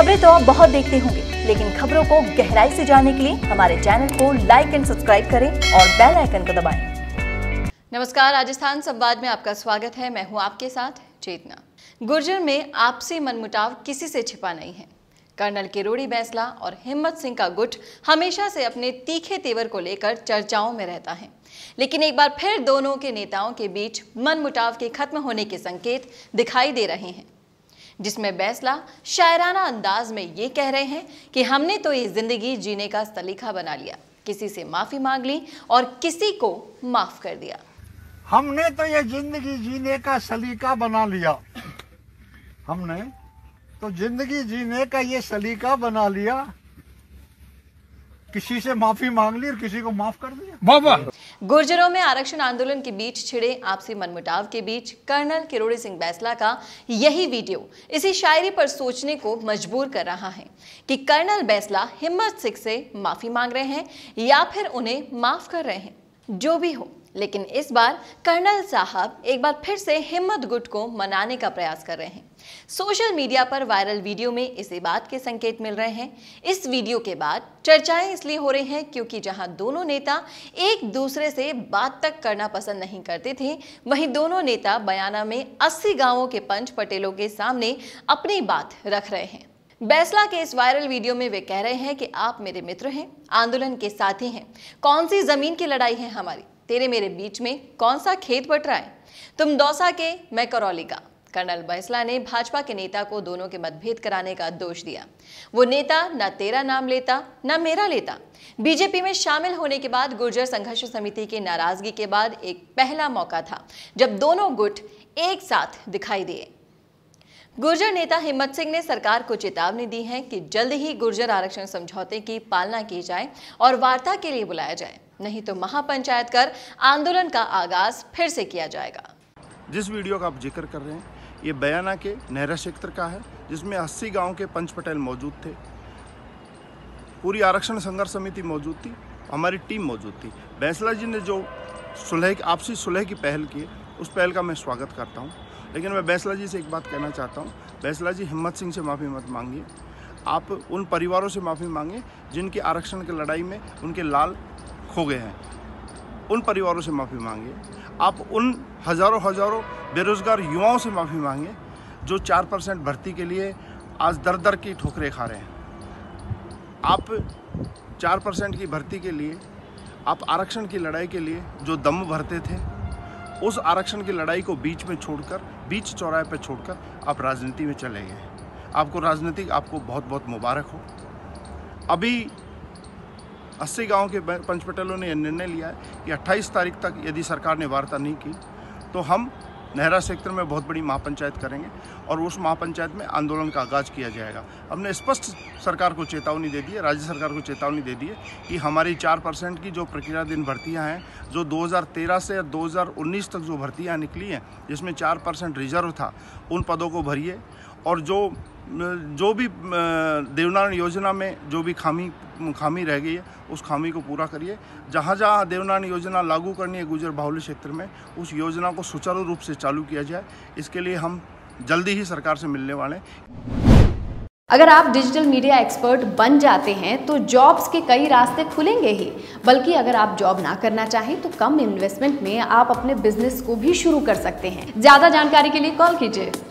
खबरें तो आप बहुत देखते होंगे लेकिन खबरों को गहराई से जानने के लिए हमारे चैनल को लाइक एंड सब्सक्राइब करें और बेल आइकन को दबाएं। नमस्कार राजस्थान संवाद में आपका स्वागत है मैं हूं आपके साथ चेतना गुर्जर में आपसी मनमुटाव किसी से छिपा नहीं है कर्नल किरोड़ी बैंसला और हिम्मत सिंह का गुट हमेशा से अपने तीखे तेवर को लेकर चर्चाओं में रहता है लेकिन एक बार फिर दोनों के नेताओं के बीच मनमुटाव के खत्म होने के संकेत दिखाई दे रहे हैं जिसमें बैसला शायराना अंदाज में ये कह रहे हैं कि हमने तो ये ज़िंदगी जीने का सलीका बना लिया किसी से माफ़ी मांग ली और किसी को माफ़ कर दिया हमने तो ये ज़िंदगी जीने का सलीका बना लिया हमने तो ज़िंदगी जीने का ये सलीका बना लिया किसी से माफ़ी मांग ली और किसी को माफ़ कर दिया बाबा गुर्जरों में आरक्षण आंदोलन के बीच छिड़े आपसी मनमुटाव के बीच कर्नल किरोड़ी सिंह बैसला का यही वीडियो इसी शायरी पर सोचने को मजबूर कर रहा है कि कर्नल बैसला हिम्मत सिंह से माफी मांग रहे हैं या फिर उन्हें माफ कर रहे हैं जो भी हो लेकिन इस बार कर्नल साहब एक बार फिर से हिम्मत गुट को मनाने का प्रयास कर रहे हैं सोशल मीडिया पर वायरल वीडियो में इसी बात के संकेत मिल रहे हैं इस वीडियो के बाद चर्चाएं इसलिए हो रही हैं क्योंकि जहां दोनों नेता एक दूसरे से बात तक करना पसंद नहीं करते थे वहीं दोनों नेता बयाना में 80 गांवों के पंच पटेलों के सामने अपनी बात रख रहे हैं बैसला के इस वायरल वीडियो में वे कह रहे हैं कि आप मेरे मित्र हैं आंदोलन के साथी हैं कौन सी जमीन की लड़ाई है हमारी तेरे मेरे बीच में कौन सा खेत बट रहा है तुम दौसा के मैं करौली का कर्नल बैसला ने भाजपा के नेता को दोनों के मतभेद कराने का दोष दिया वो नेता न तेरा नाम लेता न मेरा लेता बीजेपी में शामिल होने के बाद गुर्जर संघर्ष समिति की नाराजगी के बाद एक पहला मौका था जब दोनों गुट एक साथ दिखाई दिए गुर्जर नेता हिम्मत सिंह ने सरकार को चेतावनी दी है कि जल्द ही गुर्जर आरक्षण समझौते की पालना की जाए और वार्ता के लिए बुलाया जाए नहीं तो महापंचायत कर आंदोलन का आगाज फिर से किया जाएगा जिस वीडियो का आप जिक्र कर रहे हैं ये बयाना के नहरा क्षेत्र का है जिसमें अस्सी गाँव के पंच पटेल मौजूद थे पूरी आरक्षण संघर्ष समिति मौजूद थी हमारी टीम मौजूद थी बैंसला जी ने जो सुलह आपसी सुलह की पहल की उस पहल का मैं स्वागत करता हूँ लेकिन मैं बैसला जी से एक बात कहना चाहता हूँ बैसला जी हिम्मत सिंह से माफ़ी मत मांगिए आप उन परिवारों से माफ़ी मांगे जिनके आरक्षण की लड़ाई में उनके लाल खो गए हैं उन परिवारों से माफ़ी मांगिए आप उन हज़ारों हज़ारों बेरोज़गार युवाओं से माफ़ी मांगिए जो चार परसेंट भर्ती के लिए आज दर दर की ठोकरे खा रहे हैं आप चार परसेंट की भर्ती के लिए आप आरक्षण की लड़ाई के लिए जो दम भरते थे उस आरक्षण की लड़ाई को बीच में छोड़कर बीच चौराहे पर छोड़कर आप राजनीति में चले गए आपको राजनीतिक आपको बहुत बहुत मुबारक हो अभी अस्सी गांव के पंच पटेलों ने यह निर्णय लिया है कि 28 तारीख तक यदि सरकार ने वार्ता नहीं की तो हम नेहरा सेक्टर में बहुत बड़ी महापंचायत करेंगे और उस महापंचायत में आंदोलन का आगाज किया जाएगा हमने स्पष्ट सरकार को चेतावनी दे दी है राज्य सरकार को चेतावनी दे दी है कि हमारी चार परसेंट की जो प्रक्रियाधीन भर्तियाँ हैं जो 2013 से 2019 तक जो भर्तियाँ निकली हैं जिसमें चार परसेंट रिजर्व था उन पदों को भरिए और जो जो भी देवनारायण योजना में जो भी खामी खामी रह गई है उस खामी को पूरा करिए जहाँ जहाँ देवनारायण योजना लागू करनी है गुजर बाहुल्य क्षेत्र में उस योजना को सुचारू रूप से चालू किया जाए इसके लिए हम जल्दी ही सरकार से मिलने वाले हैं अगर आप डिजिटल मीडिया एक्सपर्ट बन जाते हैं तो जॉब्स के कई रास्ते खुलेंगे ही बल्कि अगर आप जॉब ना करना चाहें तो कम इन्वेस्टमेंट में आप अपने बिजनेस को भी शुरू कर सकते हैं ज़्यादा जानकारी के लिए कॉल कीजिए